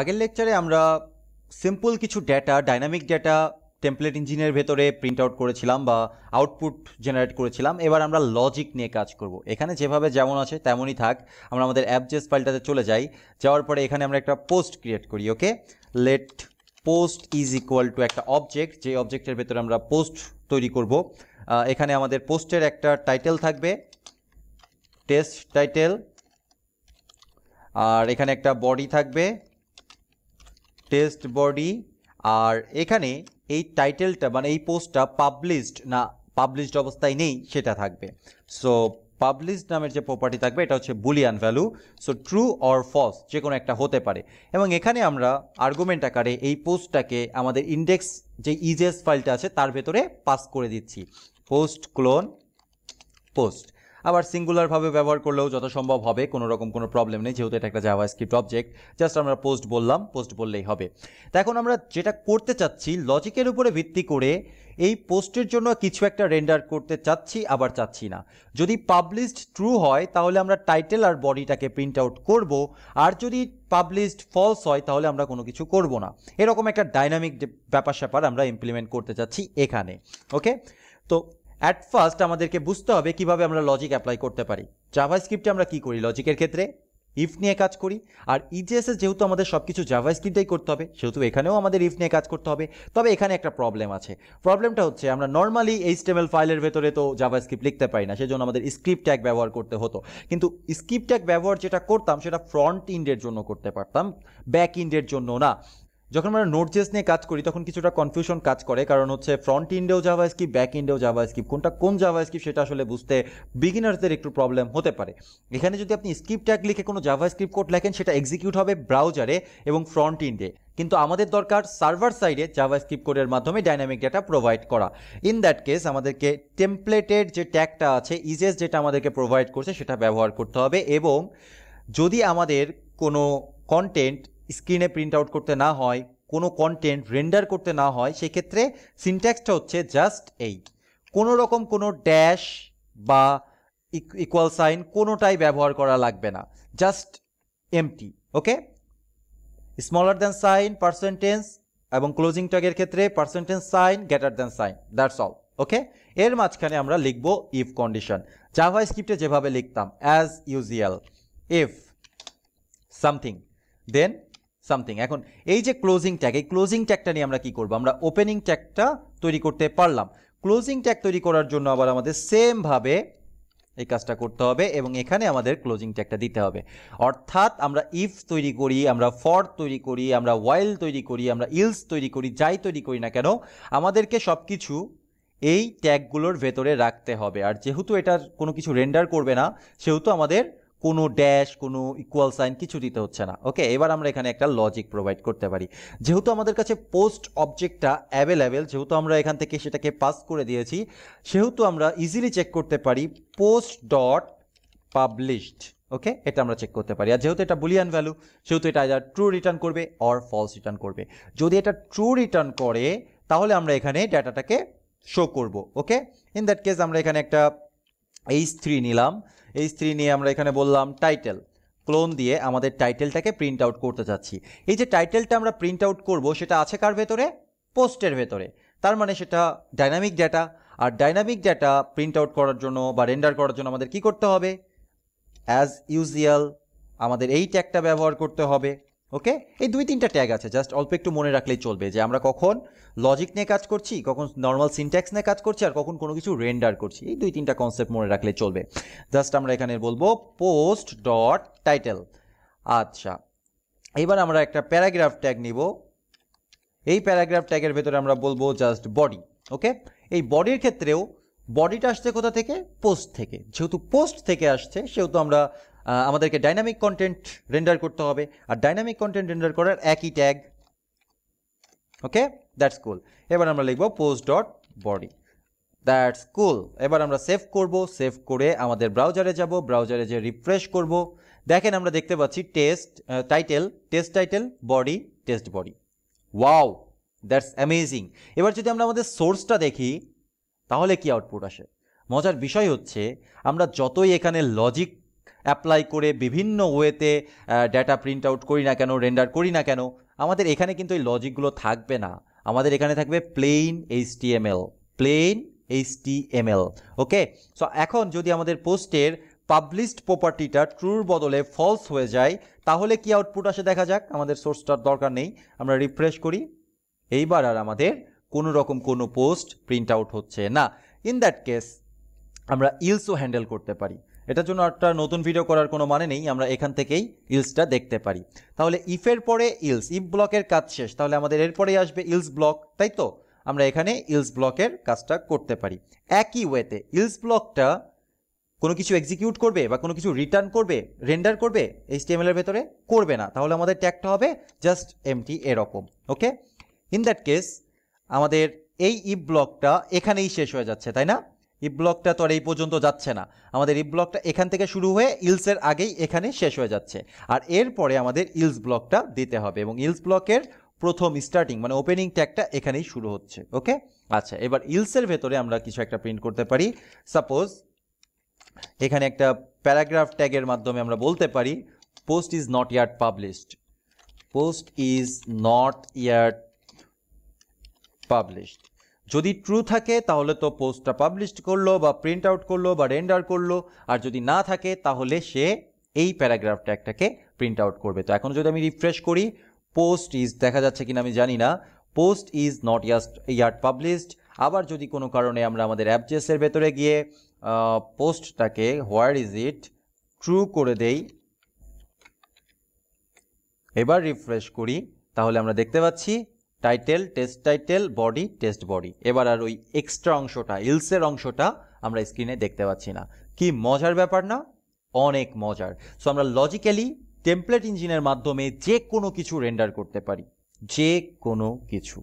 আগের লেকচারে আমরা সিম্পল কিছু ডেটা ডাইনামিক ডেটা টেম্পলেট ইঞ্জিনের ভেতরে প্রিন্ট আউট করেছিলাম বা আউটপুট জেনারেট করেছিলাম এবার আমরা লজিক নিয়ে কাজ করব এখানে যেভাবে যেমন আছে তেমনই থাক আমরা আমাদের অ্যাপজেস ফাইলটাতে চলে যাই যাওয়ার পরে এখানে আমরা একটা পোস্ট ক্রিয়েট করি okay let post is equal to একটা অবজেক্ট যে অবজেক্টের ভেতরে আমরা পোস্ট তৈরি করব এখানে আমাদের পোস্টের একটা টাইটেল থাকবে টেস্ট টাইটেল আর এখানে একটা বডি থাকবে টেস্ট বডি আর এখানে এই টাইটেলটা মানে এই পোস্টটা পাবলিশড না পাবলিশড অবস্থায় নেই সেটা থাকবে সো পাবলিশ নামের যে প্রপার্টি থাকবে এটা হচ্ছে boolean value so true or false যে কোনো একটা হতে পারে এবং এখানে আমরা আর্গুমেন্ট আকারে এই পোস্টটাকে আমাদের ইন্ডেক্স যে ইজেস e ফাইলটা আছে তার ভেতরে পাস করে দিচ্ছি পোস্ট ক্লোন পোস্ট আবার সিঙ্গুলারভাবে ব্যবহার করলেও যথাসম্ভব হবে কোনো রকম কোনো প্রবলেম নেই যেহেতু এটা একটা জাভা স্ক্রিপ্ট অবজেক্ট জাস্ট আমরা পোস্ট বললাম পোস্ট বললেই হবে তো এখন আমরা যেটা করতে চাচ্ছি লজিকের উপরে ভিত্তি করে এই পোস্টের জন্য কিছু একটা রেন্ডার করতে চাচ্ছি আবার চাচ্ছি না যদি পাবলিশড ট্রু হয় তাহলে আমরা টাইটেল আর বডিটাকে প্রিন্ট আউট করব আর যদি পাবলিশড ফলস হয় তাহলে আমরা কোনো কিছু করব না এরকম একটা ডাইনামিক ব্যাপার স্যাপার আমরা ইমপ্লিমেন্ট করতে চাচ্ছি এখানে ওকে তো অ্যাট ফার্স্ট আমাদেরকে বুঝতে হবে কিভাবে আমরা লজিক অ্যাপ্লাই করতে পারি জাভা স্ক্রিপ্টে আমরা কী করি লজিকের ক্ষেত্রে ইফ নিয়ে কাজ করি আর ইজিএসএস যেহেতু আমাদের সব কিছু জাভা স্ক্রিপ্টেই করতে হবে সেহেতু এখানেও আমাদের ইফ নিয়ে কাজ করতে হবে তবে এখানে একটা প্রবলেম আছে প্রবলেমটা হচ্ছে আমরা নর্মালি স্টেমেল ফাইলের ভেতরে তো জাভা স্ক্রিপ্ট লিখতে পারি না সেজন্য আমাদের স্ক্রিপ্ট ট্যাগ ব্যবহার করতে হতো কিন্তু স্ক্রিপ্ট ট্যাগ ব্যবহার যেটা করতাম সেটা ফ্রন্ট ইন্ডের জন্য করতে পারতাম ব্যাক ইন্ডের জন্য না যখন আমরা নোট জেস নিয়ে কাজ করি তখন কিছুটা কনফিউশন কাজ করে কারণ হচ্ছে ফ্রন্ট ইন্ডেও যাওয়া স্কিপ ব্যাক ইন্ডেও যাওয়া স্কিপ কোনটা কোন যাওয়া স্কিপ সেটা আসলে বুঝতে বিগিনার্সদের একটু প্রবলেম হতে পারে এখানে যদি আপনি স্কিপ ট্যাগ লিখে কোনো যাওয়া স্ক্রিপ্ট কোড লেখেন সেটা এক্সিকিউট হবে ব্রাউজারে এবং ফ্রন্ট ইন্ডে কিন্তু আমাদের দরকার সার্ভার সাইডে জাভা স্ক্রিপ্ট কোডের মাধ্যমে ডাইনামিক ডেটা প্রোভাইড করা ইন দ্যাট কেস আমাদেরকে টেমপ্লেটেড যে ট্যাগটা আছে ইজেস যেটা আমাদেরকে প্রোভাইড করছে সেটা ব্যবহার করতে হবে এবং যদি আমাদের কোনো কন্টেন্ট স্ক্রিনে প্রিন্ট আউট করতে না হয় কোনো কন্টেন্ট রেন্ডার করতে না হয় সেক্ষেত্রে সিনট্যাক্সটা হচ্ছে জাস্ট এই কোনো রকম কোনো ড্যাশ বা ইকুয়াল সাইন কোনোটাই ব্যবহার করা লাগবে না just empty okay smaller than sign percentage এবং ক্লোজিং টাগের ক্ষেত্রে percentage sign greater than sign that's all okay এর মাঝখানে আমরা লিখব ইফ কন্ডিশন জাভা স্ক্রিপ্টে যেভাবে লিখতাম as usual if something then something এখন এই যে ক্লোজিং ট্যাগ এই ক্লোজিং ট্যাগটা নিয়ে আমরা কি করব আমরা ওপেনিং ট্যাগটা তৈরি করতে পারলাম ক্লোজিং ট্যাগ তৈরি করার জন্য আবার আমাদের সেমভাবে এই কাজটা করতে হবে এবং এখানে আমাদের ক্লোজিং ট্যাগটা দিতে হবে অর্থাৎ আমরা ইফ তৈরি করি আমরা ফর তৈরি করি আমরা ওয়াইল তৈরি করি আমরা ইলস তৈরি করি যাই তৈরি করি না কেন আমাদেরকে সব কিছু এই ট্যাগগুলোর ভেতরে রাখতে হবে আর যেহেতু এটার কোনো কিছু রেন্ডার করবে না সেহেতু আমাদের কোনো ড্যাশ কোনো ইকুয়াল সাইন কিছু দিতে হচ্ছে না ওকে এবার আমরা এখানে একটা লজিক প্রোভাইড করতে পারি যেহেতু আমাদের কাছে পোস্ট অবজেক্টটা অ্যাভেলেবেল যেহেতু আমরা এখান থেকে সেটাকে পাস করে দিয়েছি সেহেতু আমরা ইজিলি চেক করতে পারি পোস্ট ডট পাবলিশড ওকে এটা আমরা চেক করতে পারি আর যেহেতু এটা বুলিয়ান ভ্যালু সেহেতু এটা আইদার ট্রু রিটার্ন করবে অর ফলস রিটার্ন করবে যদি এটা ট্রু রিটার্ন করে তাহলে আমরা এখানে ডেটাটাকে শো করব ওকে ইন দ্যাট কেস আমরা এখানে একটা এইচ থ্রি নিলাম এইচ থ্রি নিয়ে আমরা এখানে বললাম টাইটেল ক্লোন দিয়ে আমাদের টাইটেলটাকে প্রিন্ট আউট করতে চাচ্ছি এই যে টাইটেলটা আমরা প্রিন্ট আউট করবো সেটা আছে কার ভেতরে পোস্টের ভেতরে তার মানে সেটা ডাইনামিক ডেটা আর ডাইনামিক ডেটা প্রিন্ট আউট করার জন্য বা রেন্ডার করার জন্য আমাদের কি করতে হবে অ্যাজ ইউজুয়াল আমাদের এই ট্যাগটা ব্যবহার করতে হবে ওকে এই দুই তিনটা ট্যাগ আছে জাস্ট অল্প একটু মনে রাখলেই চলবে যে আমরা কখন লজিক নিয়ে কাজ করছি কখন নর্মাল সিনট্যাক্স নিয়ে কাজ করছি আর কখন কোনো কিছু রেন্ডার করছি এই দুই তিনটা কনসেপ্ট মনে রাখলে চলবে জাস্ট আমরা এখানে বলবো পোস্ট ডট টাইটেল আচ্ছা এবার আমরা একটা প্যারাগ্রাফ ট্যাগ নিব এই প্যারাগ্রাফ ট্যাগের ভেতরে আমরা বলবো জাস্ট বডি ওকে এই বডির ক্ষেত্রেও বডিটা আসছে কোথা থেকে পোস্ট থেকে যেহেতু পোস্ট থেকে আসছে সেহেতু আমরা আমাদেরকে ডাইনামিক কন্টেন্ট রেন্ডার করতে হবে আর ডাইনামিক কন্টেন্ট রেন্ডার করার একই ট্যাগ ওকে দ্যাটস কুল এবার আমরা লিখব post dot body that's cool এবার আমরা সেভ করব সেভ করে আমাদের ব্রাউজারে যাব ব্রাউজারে যে রিফ্রেশ করব দেখেন আমরা দেখতে পাচ্ছি test title test title body test body wow that's amazing এবার যদি আমরা আমাদের সোর্সটা দেখি তাহলে কি আউটপুট আসে মজার বিষয় হচ্ছে আমরা যতই এখানে লজিক অ্যাপ্লাই করে বিভিন্ন ওয়েতে ডেটা প্রিন্ট আউট করি না কেন রেন্ডার করি না কেন আমাদের এখানে কিন্তু এই লজিকগুলো থাকবে না আমাদের এখানে থাকবে plain H plain H okay so এখন যদি আমাদের পোস্টের পাবলিশড প্রপার্টিটা ট্রুর বদলে ফলস হয়ে যায় তাহলে কি আউটপুট আসে দেখা যাক আমাদের সোর্সটার দরকার নেই আমরা রিফ্রেশ করি এইবার আর আমাদের কোনো রকম কোনো পোস্ট প্রিন্ট আউট হচ্ছে না ইন দ্যাট কেস আমরা ইলসও হ্যান্ডেল করতে পারি এটার জন্য একটা নতুন ভিডিও করার কোনো মানে নেই আমরা এখান থেকেই ইলসটা দেখতে পারি তাহলে ইফের পরে ইলস ইফ ব্লকের কাজ শেষ তাহলে আমাদের এরপরেই আসবে ইলস ব্লক তাই তো আমরা এখানে ইলস ব্লকের কাজটা করতে পারি একই ওয়েতে ইলস ব্লকটা কোনো কিছু এক্সিকিউট করবে বা কোনো কিছু রিটার্ন করবে রেন্ডার করবে এই টিএমএলের ভেতরে করবে না তাহলে আমাদের ট্যাগটা হবে জাস্ট এমটি এরকম ওকে ইন দ্যাট কেস আমাদের এই ই ব্লকটা এখানেই শেষ হয়ে যাচ্ছে তাই না ই ব্লকটা তো আর এই পর্যন্ত যাচ্ছে না আমাদের ই ব্লকটা এখান থেকে শুরু হয়ে ইলসের আগেই এখানে শেষ হয়ে যাচ্ছে আর এরপরে আমাদের ইলস ব্লকটা দিতে হবে এবং ইলস ব্লকের প্রথম স্টার্টিং মানে ওপেনিং ট্যাগটা এখানেই শুরু হচ্ছে ওকে আচ্ছা এবার ইলসের ভেতরে আমরা কিছু একটা প্রিন্ট করতে পারি সাপোজ এখানে একটা প্যারাগ্রাফ ট্যাগের মাধ্যমে আমরা বলতে পারি post is not yet published post is not yet published যদি ট্রু থাকে তাহলে তো পোস্টটা পাবলিশড করলো বা প্রিন্ট আউট করলো বা রেন্ডার করলো আর যদি না থাকে তাহলে সে এই প্যারাগ্রাফটা একটাকে প্রিন্ট আউট করবে তো এখন যদি আমি রিফ্রেশ করি পোস্ট ইজ দেখা যাচ্ছে কিনা আমি জানি না post is not yet year published আবার যদি কোনো কারণে আমরা আমাদের অ্যাপজেসের ভেতরে গিয়ে পোস্টটাকে হোয়ার ইজ ইট ট্রু করে দেই এবার রিফ্রেশ করি তাহলে আমরা দেখতে পাচ্ছি title test title body test body এবার আর ওই এক্সট্রা অংশটা ইলসের অংশটা আমরা স্ক্রিনে দেখতে পাচ্ছি না কি মজার ব্যাপার না অনেক মজার সো আমরা লজিক্যালি টেম্পলেট ইঞ্জিনের মাধ্যমে যে কোনো কিছু রেন্ডার করতে পারি যে কোনো কিছু